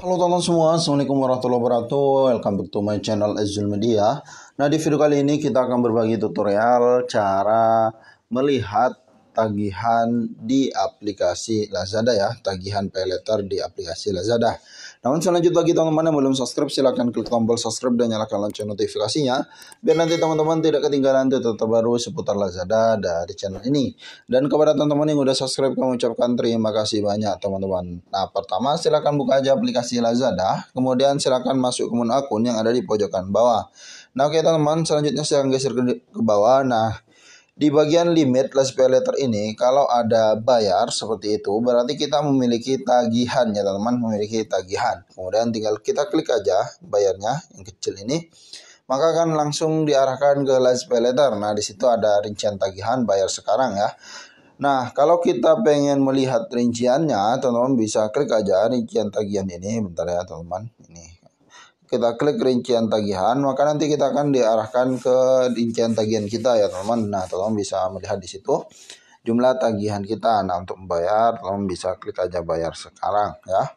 Halo teman-teman semua, Assalamualaikum warahmatullahi wabarakatuh Welcome back to my channel Azul Media Nah di video kali ini kita akan berbagi tutorial cara melihat tagihan di aplikasi Lazada ya Tagihan pay di aplikasi Lazada namun selanjut bagi teman-teman yang belum subscribe silahkan klik tombol subscribe dan nyalakan lonceng notifikasinya biar nanti teman-teman tidak ketinggalan tutor terbaru seputar Lazada dari channel ini. Dan kepada teman-teman yang sudah subscribe kami ucapkan terima kasih banyak teman-teman. Nah pertama silahkan buka aja aplikasi Lazada kemudian silahkan masuk ke menu akun yang ada di pojokan bawah. Nah oke teman-teman selanjutnya saya geser ke, ke bawah. Nah di bagian limit pay letter ini, kalau ada bayar seperti itu, berarti kita memiliki tagihan ya teman-teman, memiliki tagihan. Kemudian tinggal kita klik aja bayarnya yang kecil ini, maka akan langsung diarahkan ke last pay letter Nah, disitu ada rincian tagihan bayar sekarang ya. Nah, kalau kita pengen melihat rinciannya, teman-teman bisa klik aja rincian tagihan ini. Bentar ya, teman-teman. Ini kita klik rincian tagihan maka nanti kita akan diarahkan ke rincian tagihan kita ya teman-teman nah teman-teman bisa melihat di situ jumlah tagihan kita nah untuk membayar teman-teman bisa klik aja bayar sekarang ya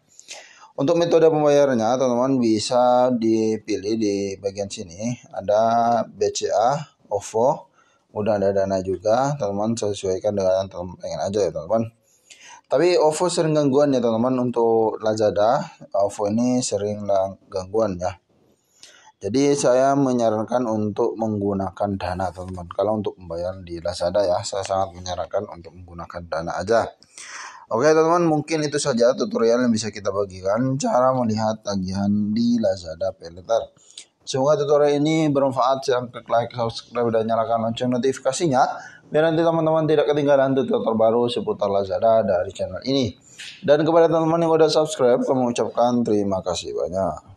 untuk metode pembayarannya teman-teman bisa dipilih di bagian sini ada BCA OVO udah ada dana juga teman-teman sesuaikan dengan teman-teman pengen aja ya teman-teman tapi OVO sering gangguan ya teman-teman untuk Lazada. OVO ini sering gangguan ya. Jadi saya menyarankan untuk menggunakan dana teman-teman. Kalau untuk pembayaran di Lazada ya, saya sangat menyarankan untuk menggunakan dana aja. Oke teman-teman mungkin itu saja tutorial yang bisa kita bagikan cara melihat tagihan di Lazada Paylater. Semoga tutorial ini bermanfaat. Jangan klik like, subscribe, dan nyalakan lonceng notifikasinya Biar nanti teman-teman tidak ketinggalan tutorial terbaru seputar Lazada dari channel ini. Dan kepada teman-teman yang sudah subscribe, kami mengucapkan terima kasih banyak.